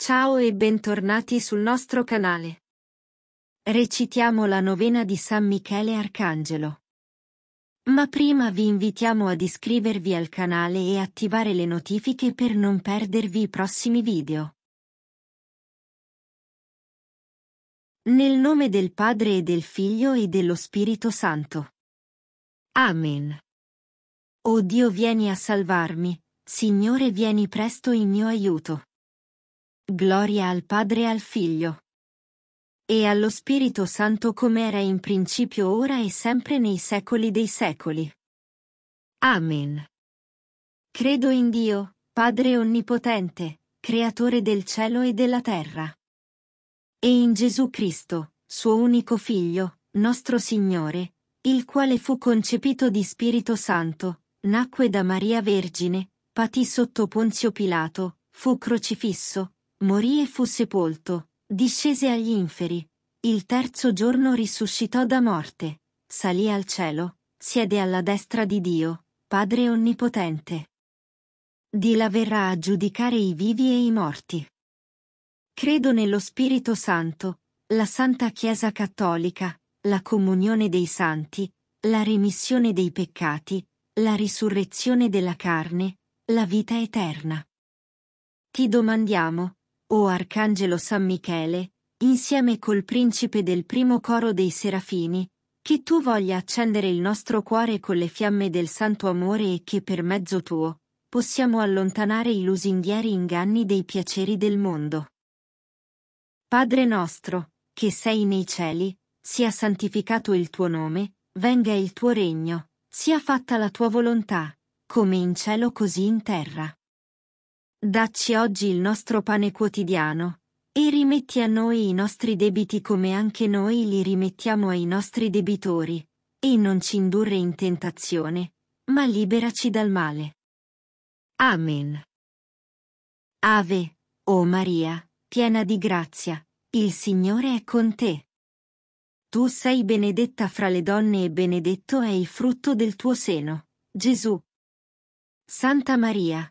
Ciao e bentornati sul nostro canale. Recitiamo la novena di San Michele Arcangelo. Ma prima vi invitiamo ad iscrivervi al canale e attivare le notifiche per non perdervi i prossimi video. Nel nome del Padre e del Figlio e dello Spirito Santo. Amen. O Dio vieni a salvarmi, Signore vieni presto in mio aiuto. Gloria al Padre e al Figlio. E allo Spirito Santo come era in principio ora e sempre nei secoli dei secoli. Amen. Credo in Dio, Padre Onnipotente, Creatore del cielo e della terra. E in Gesù Cristo, suo unico Figlio, nostro Signore, il quale fu concepito di Spirito Santo, nacque da Maria Vergine, patì sotto Ponzio Pilato, fu crocifisso, morì e fu sepolto, discese agli inferi, il terzo giorno risuscitò da morte, salì al cielo, siede alla destra di Dio, Padre Onnipotente. Di là verrà a giudicare i vivi e i morti. Credo nello Spirito Santo, la Santa Chiesa Cattolica, la comunione dei santi, la remissione dei peccati, la risurrezione della carne, la vita eterna. Ti domandiamo, o Arcangelo San Michele, insieme col principe del primo coro dei Serafini, che tu voglia accendere il nostro cuore con le fiamme del santo amore e che per mezzo tuo possiamo allontanare i lusinghieri inganni dei piaceri del mondo. Padre nostro, che sei nei cieli, sia santificato il tuo nome, venga il tuo regno, sia fatta la tua volontà, come in cielo così in terra. Dacci oggi il nostro pane quotidiano e rimetti a noi i nostri debiti come anche noi li rimettiamo ai nostri debitori, e non ci indurre in tentazione, ma liberaci dal male. Amen. Ave, o oh Maria, piena di grazia, il Signore è con te. Tu sei benedetta fra le donne e benedetto è il frutto del tuo seno, Gesù. Santa Maria,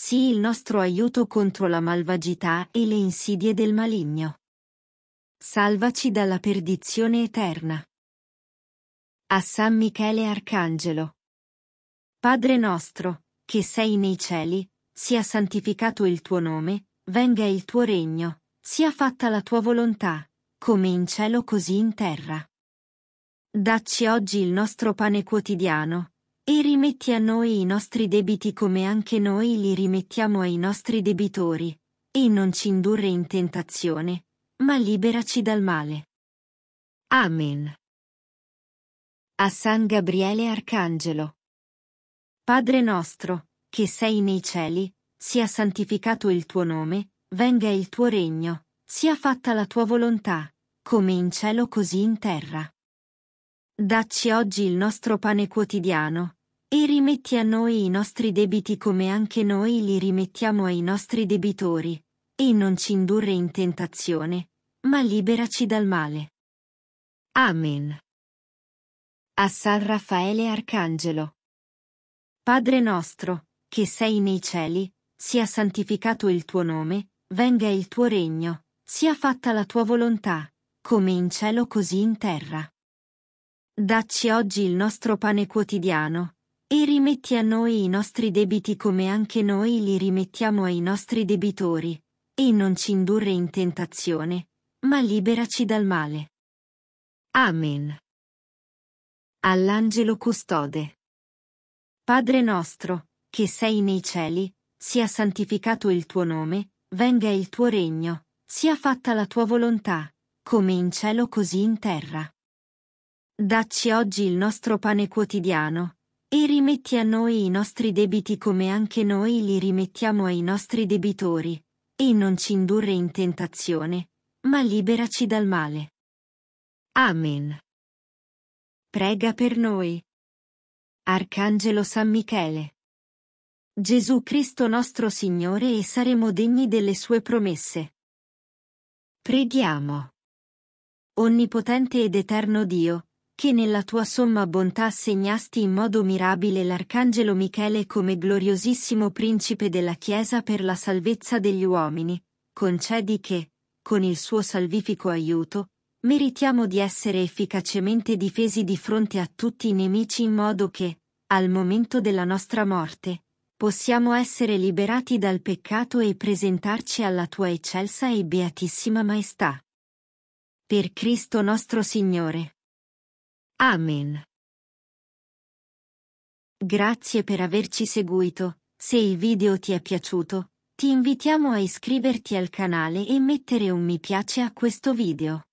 Sii il nostro aiuto contro la malvagità e le insidie del maligno. Salvaci dalla perdizione eterna. A San Michele Arcangelo. Padre nostro, che sei nei cieli, sia santificato il tuo nome, venga il tuo regno, sia fatta la tua volontà, come in cielo così in terra. Dacci oggi il nostro pane quotidiano e rimetti a noi i nostri debiti come anche noi li rimettiamo ai nostri debitori, e non ci indurre in tentazione, ma liberaci dal male. Amen. A San Gabriele Arcangelo. Padre nostro, che sei nei cieli, sia santificato il tuo nome, venga il tuo regno, sia fatta la tua volontà, come in cielo così in terra. Dacci oggi il nostro pane quotidiano e rimetti a noi i nostri debiti come anche noi li rimettiamo ai nostri debitori, e non ci indurre in tentazione, ma liberaci dal male. Amen. A San Raffaele Arcangelo. Padre nostro, che sei nei cieli, sia santificato il tuo nome, venga il tuo regno, sia fatta la tua volontà, come in cielo così in terra. Dacci oggi il nostro pane quotidiano e rimetti a noi i nostri debiti come anche noi li rimettiamo ai nostri debitori, e non ci indurre in tentazione, ma liberaci dal male. Amen. All'angelo custode. Padre nostro, che sei nei cieli, sia santificato il tuo nome, venga il tuo regno, sia fatta la tua volontà, come in cielo così in terra. Dacci oggi il nostro pane quotidiano e rimetti a noi i nostri debiti come anche noi li rimettiamo ai nostri debitori, e non ci indurre in tentazione, ma liberaci dal male. Amen. Prega per noi. Arcangelo San Michele. Gesù Cristo nostro Signore e saremo degni delle sue promesse. Preghiamo. Onnipotente ed eterno Dio, che nella tua somma bontà assegnasti in modo mirabile l'Arcangelo Michele come gloriosissimo principe della Chiesa per la salvezza degli uomini, concedi che, con il suo salvifico aiuto, meritiamo di essere efficacemente difesi di fronte a tutti i nemici in modo che, al momento della nostra morte, possiamo essere liberati dal peccato e presentarci alla tua eccelsa e beatissima maestà. Per Cristo nostro Signore. Amen. Grazie per averci seguito, se il video ti è piaciuto, ti invitiamo a iscriverti al canale e mettere un mi piace a questo video.